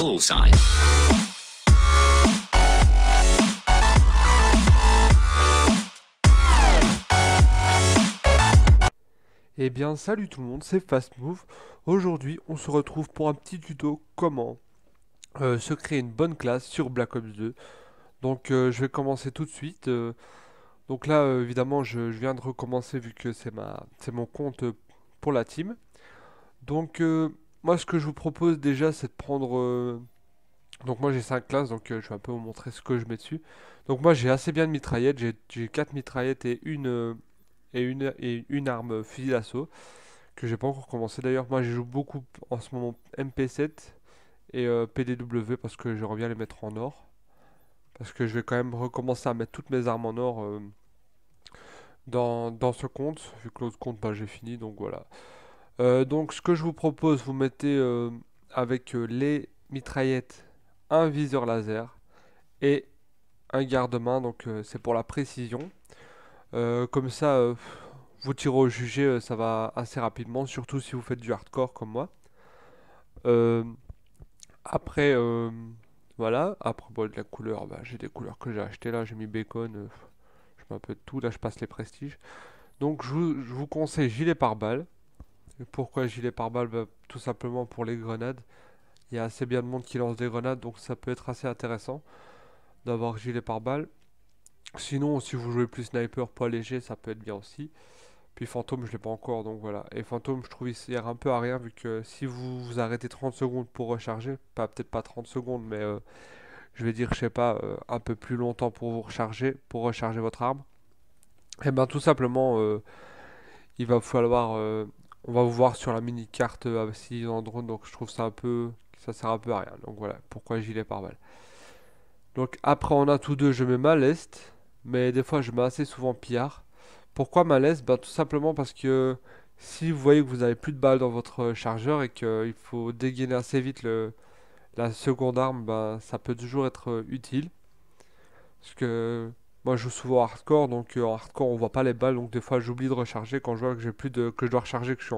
Et Eh bien salut tout le monde, c'est Fastmove Aujourd'hui on se retrouve pour un petit tuto comment euh, se créer une bonne classe sur Black Ops 2. Donc euh, je vais commencer tout de suite. Euh. donc là évidemment je, je, viens de recommencer vu que c'est mon compte pour la team. Donc moi, ce que je vous propose déjà, c'est de prendre... Euh, donc moi j'ai 5 classes, donc euh, je vais un peu vous montrer ce que je mets dessus. Donc moi j'ai assez bien de mitraillettes, j'ai 4 mitraillettes et une, euh, et une, et une arme fusil d'assaut, que j'ai pas encore commencé d'ailleurs. Moi je joue beaucoup en ce moment MP7 et PDW parce que je reviens les mettre en or. Parce que je vais quand même recommencer à mettre toutes mes armes en or dans, ce compte, vu que l'autre compte bah, j'ai fini, donc voilà. Euh, donc ce que je vous propose, vous mettez euh, avec euh, les mitraillettes un viseur laser et un garde-main, donc c'est pour la précision. comme ça, vous tirez au jugé, ça va assez rapidement, surtout si vous faites du hardcore comme moi. après, voilà, à propos de la couleur, bah, j'ai des couleurs que j'ai achetées là, j'ai mis bacon, je mets un peu de tout, là je passe les prestiges. Donc je vous, je vous conseille gilet pare-balles. Pourquoi gilet par balles bah, Tout simplement pour les grenades. Il y a assez bien de monde qui lance des grenades, donc ça peut être assez intéressant d'avoir gilet par balles Sinon, si vous jouez plus sniper, poids léger, ça peut être bien aussi. Puis fantôme, je l'ai pas encore, donc voilà. Et fantôme, je trouve, il sert un peu à rien, vu que si vous vous arrêtez 30 secondes pour recharger, pas peut-être pas 30 secondes, mais euh, je vais dire, je sais pas, euh, un peu plus longtemps pour vous recharger, pour recharger votre arme. Et eh bien tout simplement, euh, il va falloir on va vous voir sur la mini-carte euh, à en drone, donc je trouve ça un peu... Ça sert un peu à rien, donc voilà, pourquoi j'y vais par balle. Donc après on a tous deux, je mets ma leste, mais des fois je mets assez souvent pillard. Pourquoi ma leste bah, Tout simplement parce que si vous voyez que vous avez plus de balles dans votre euh, chargeur et qu'il faut dégainer assez vite la seconde arme, bah, ça peut toujours être euh, utile. Parce que moi, je joue souvent hardcore, donc euh, en hardcore, on voit pas les balles, donc des fois, j'oublie de recharger quand je vois que j'ai plus de que je dois recharger, que je suis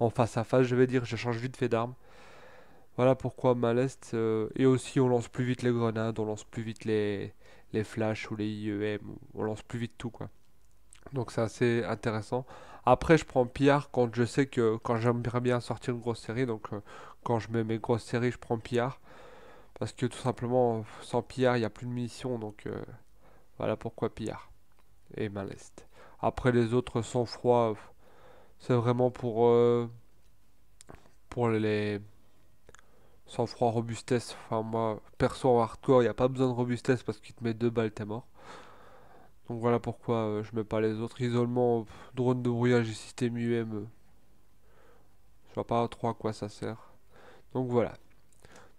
en, face à face, je vais dire, je change vite fait d'arme. Voilà pourquoi Malest euh, et aussi on lance plus vite les grenades, on lance plus vite les les flashs ou les IEM, on lance plus vite tout quoi. Donc c'est assez intéressant. Après, je prends Pillard quand je sais que quand j'aimerais bien sortir une grosse série, donc euh, quand je mets mes grosses séries, je prends Pillard parce que tout simplement sans Pillard, il n'y a plus de munitions, donc voilà pourquoi Pillard et Malest Après les autres sans froid, c'est vraiment pour, euh, pour les sans froid robustesse. Enfin moi, perso en hardcore, il n'y a pas besoin de robustesse parce qu'il te met deux balles, t'es mort. Donc voilà pourquoi je euh, je mets pas les autres. Isolement, drone de brouillage et système UME, euh, je vois pas trop à quoi ça sert. Donc voilà.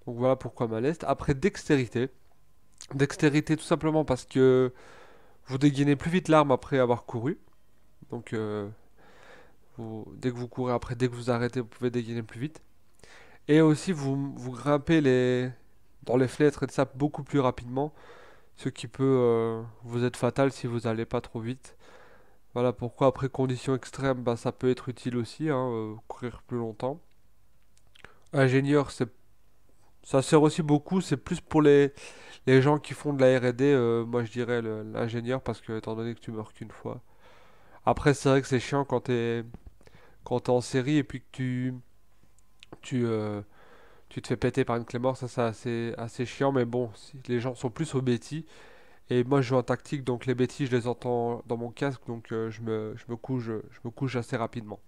Donc voilà pourquoi Maleste. Après dextérité. Dextérité tout simplement parce que vous dégainez plus vite l'arme après avoir couru. Donc euh, dès que vous courez après, dès que vous arrêtez, vous pouvez dégainer plus vite. Et aussi vous, vous grimpez les, dans les fenêtres et ça beaucoup plus rapidement. Ce qui peut euh, vous être fatal si vous n'allez pas trop vite. Voilà pourquoi après conditions extrêmes, bah, ça peut être utile aussi, hein, euh, courir plus longtemps. Ingénieur, c'est ça sert aussi beaucoup, c'est plus pour les, les gens qui font de la RD, euh, moi je dirais l'ingénieur, parce que étant donné que tu meurs qu'une fois. Après, c'est vrai que c'est chiant quand t'es quand es en série et puis que tu tu, euh, tu te fais péter par une clé mort, ça c'est assez, chiant, mais bon, les gens sont plus aux bêtis. Et moi je joue en tactique, donc les bêtises je les entends dans mon casque, donc euh, je, me, je, me couche, je me couche assez rapidement.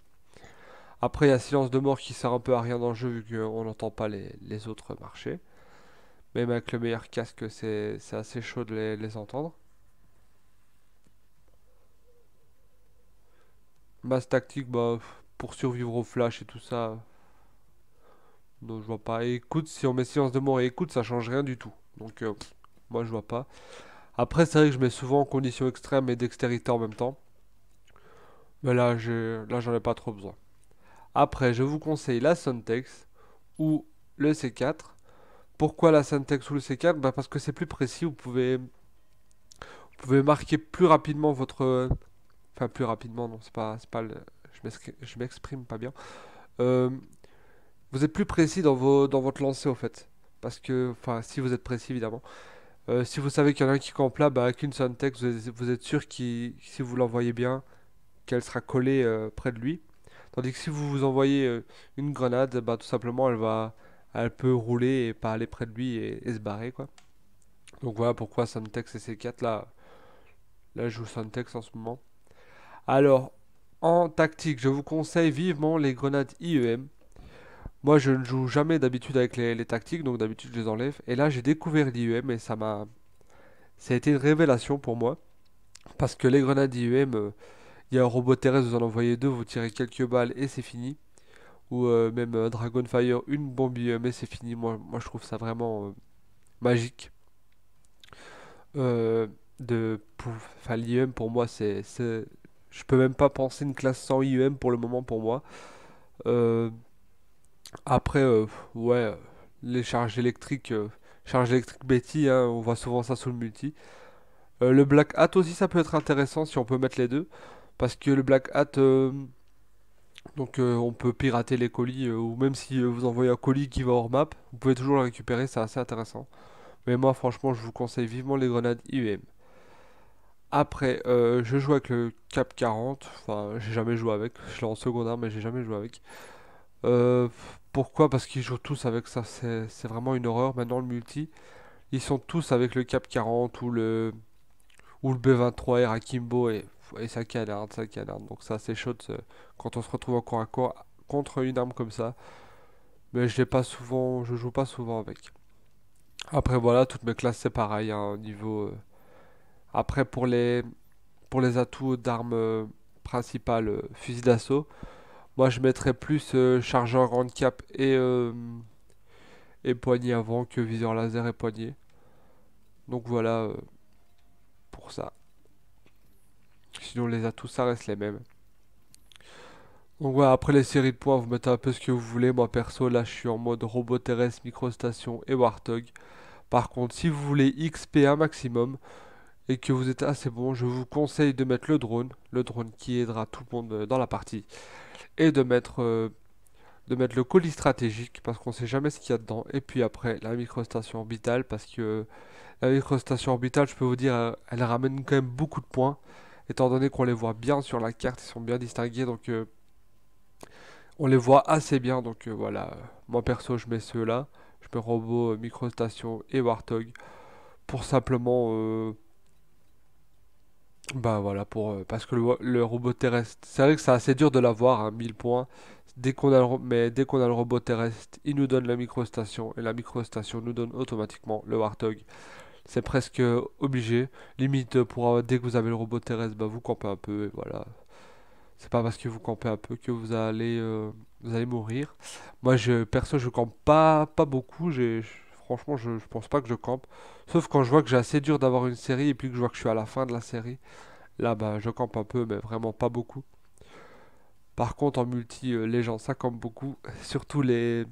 Après, il y a Silence de mort qui sert un peu à rien dans le jeu vu qu'on n'entend pas les, autres marcher. Même avec le meilleur casque, c'est assez chaud de les, entendre. Masse tactique, bah, pour survivre au flash et tout ça. Donc je vois pas. écoute, si on met silence de mort et écoute, ça change rien du tout. Donc euh, moi je vois pas. Après, c'est vrai que je mets souvent en condition extrême et dextérité en même temps. Mais là, j'en ai pas trop besoin. Après, je vous conseille la Suntex ou le C4. Pourquoi la Suntex ou le C4 bah, Parce que c'est plus précis, vous pouvez, vous pouvez marquer plus rapidement votre... Enfin, plus rapidement, non, c'est pas, pas Je m'exprime pas bien. Euh, vous êtes plus précis dans, vos, dans votre lancer, au fait. Parce que, enfin, si vous êtes précis, évidemment. Euh, si vous savez qu'il y en a un qui campe là, bah, avec une Suntex, vous, êtes sûr que si vous l'envoyez bien, qu'elle sera collée euh, près de lui. Tandis que si vous vous envoyez euh, une grenade, bah, tout simplement, elle va, elle peut rouler et pas aller près de lui et, se barrer, quoi. Donc voilà pourquoi Suntex et C4, là, là, je joue Suntex en ce moment. Alors, en tactique, je vous conseille vivement les grenades IEM. Moi, je ne joue jamais d'habitude avec les, tactiques, donc d'habitude, je les enlève. Et là, j'ai découvert l'IEM et ça m'a... Ça a été une révélation pour moi. Parce que les grenades IEM... Euh, un robot terrestre, vous en envoyez deux, vous tirez quelques balles et c'est fini. Ou euh, même un Fire, une bombe mais c'est fini. Moi, moi, je trouve ça vraiment euh, magique. Euh, de, pour moi, c'est, je peux même pas penser une classe sans IEM pour le moment pour moi. après, ouais, les charges électriques, charge électrique Betty, hein, on voit souvent ça sous le multi. le Black Hat aussi, ça peut être intéressant si on peut mettre les deux parce que le Black Hat euh, donc euh, on peut pirater les colis, euh, ou même si vous envoyez un colis qui va hors map, vous pouvez toujours le récupérer, c'est assez intéressant. Mais moi franchement je vous conseille vivement les grenades IEM. Après, je joue avec le Cap 40, enfin j'ai jamais joué avec, je l'ai en secondaire mais j'ai jamais joué avec. pourquoi Parce qu'ils jouent tous avec ça, c'est vraiment une horreur. Maintenant le multi, ils sont tous avec le Cap 40 ou le, ou le B23 et Rakimbo et et ça canarde, ça canarde. Donc ça c'est chaud quand on se retrouve encore corps à corps contre une arme comme ça. Mais ben, je pas souvent, je joue pas souvent avec. Après voilà, toutes mes classes c'est pareil hein, niveau. Euh, après pour les pour les atouts d'armes euh, principales, euh, fusil d'assaut, moi je mettrais plus chargeur handicap et et poignée avant que viseur laser et poignée. Donc voilà pour ça. Sinon, les atouts, ça reste les mêmes. Donc voilà, après les séries de points, vous mettez un peu ce que vous voulez. Moi, perso, là, je suis en mode robot terrestre, microstation et Warthog. Par contre, si vous voulez xp un maximum et que vous êtes assez bon, je vous conseille de mettre le drone, le drone qui aidera tout le monde euh, dans la partie, et de mettre... Euh, de mettre le colis stratégique parce qu'on sait jamais ce qu'il y a dedans. Et puis après, la microstation orbitale parce que euh, la microstation orbitale, je peux vous dire, elle ramène quand même beaucoup de points étant donné qu'on les voit bien sur la carte, ils sont bien distingués, donc euh, on les voit assez bien. Donc euh, voilà, moi perso, je mets ceux-là. Je mets Robot, euh, Microstation et Warthog pour simplement. bah voilà, pour, parce que le, robot terrestre, c'est vrai que c'est assez dur de l'avoir, à hein, 1000 points. Dès qu'on a mais dès qu'on a le robot terrestre, il nous donne la microstation et la microstation nous donne automatiquement le Warthog c'est presque obligé. Limite, pour, dès que vous avez le robot terrestre, bah, vous campez un peu, et voilà. C'est pas parce que vous campez un peu que vous allez, euh, vous allez mourir. Moi, je, perso, je campe pas, pas beaucoup. J'ai, franchement, je, pense pas que je campe. Sauf quand je vois que j'ai assez dur d'avoir une série et puis que je vois que je suis à la fin de la série. Là, bah, je campe un peu, mais vraiment pas beaucoup. Par contre, en multi, euh, les gens, ça campe beaucoup. Surtout les.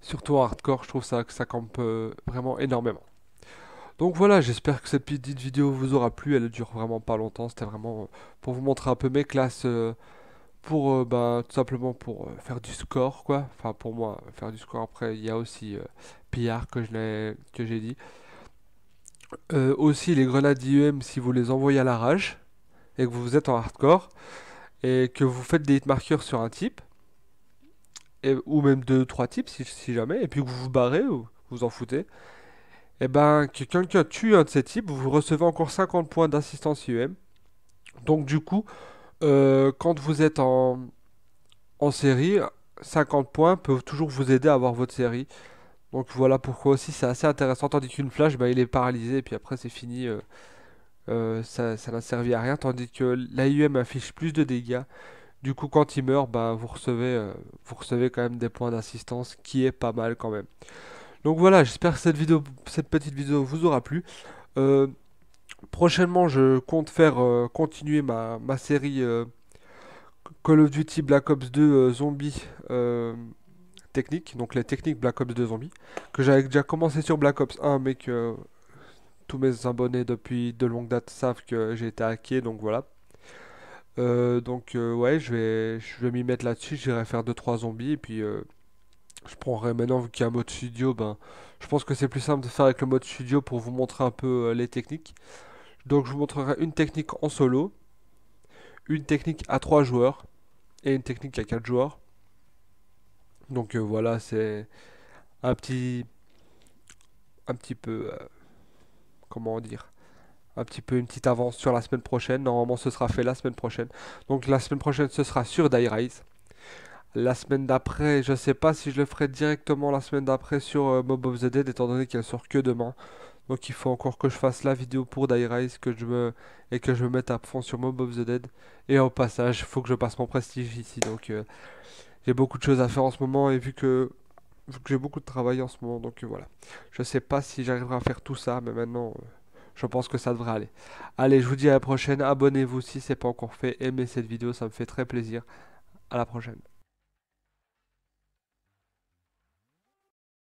Surtout en hardcore, je trouve ça que ça campe euh, vraiment énormément. Donc voilà, j'espère que cette petite vidéo vous aura plu, elle dure vraiment pas longtemps, c'était vraiment euh, pour vous montrer un peu mes classes, euh, pour euh, ben, tout simplement pour faire du score quoi, enfin pour moi faire du score, après il y a aussi Pillard que j'ai dit. aussi les grenades IEM si vous les envoyez à la rage et que vous êtes en hardcore et que vous faites des hitmarkers sur un type et, ou même deux trois types si, jamais et puis que vous vous barrez ou vous en foutez eh ben, que quelqu'un tue un de ces types, vous recevez encore 50 points d'assistance IEM. Donc du coup, euh, quand vous êtes en, en série, 50 points peuvent toujours vous aider à avoir votre série. Donc voilà pourquoi aussi c'est assez intéressant. Tandis qu'une flash, ben, il est paralysé et puis après c'est fini. Euh, euh, ça, n'a servi à rien. Tandis que U.M. affiche plus de dégâts. Du coup, quand il meurt, ben, vous, recevez, vous recevez quand même des points d'assistance qui est pas mal quand même. Donc voilà, j'espère que cette, vidéo, cette petite vidéo vous aura plu. Euh, prochainement, je compte faire euh, continuer ma, série euh, Call of Duty Black Ops 2 Zombie technique, donc les techniques Black Ops 2 Zombie, que j'avais déjà commencé sur Black Ops 1, mais que tous mes abonnés depuis de longue date savent que j'ai été hacké, donc voilà. donc ouais, je vais, je vais m'y mettre là-dessus, j'irai faire 2-3 zombies, et puis je prendrai maintenant vu qu'il y a un mode studio, ben, je pense que c'est plus simple de faire avec le mode studio pour vous montrer un peu euh, les techniques. Donc je vous montrerai une technique en solo, une technique à 3 joueurs et une technique à 4 joueurs. Donc euh, voilà, c'est un petit un petit peu euh, comment dire un petit peu une petite avance sur la semaine prochaine. Normalement, ce sera fait la semaine prochaine. Donc la semaine prochaine, ce sera sur Die Rise la semaine d'après. Je ne sais pas si je le ferai directement la semaine d'après sur euh, Mob of the Dead, étant donné qu'elle sort que demain. Donc il faut encore que je fasse la vidéo pour Die Rise, que je me et que je me mette à fond sur Mob of the Dead. Et au passage, il faut que je passe mon prestige ici. Donc euh, j'ai beaucoup de choses à faire en ce moment et vu que j'ai beaucoup de travail en ce moment, donc euh, voilà. Je sais pas si j'arriverai à faire tout ça, mais maintenant, je pense que ça devrait aller. Allez, je vous dis à la prochaine. Abonnez-vous si ce n'est pas encore fait. Aimez cette vidéo, ça me fait très plaisir. À la prochaine.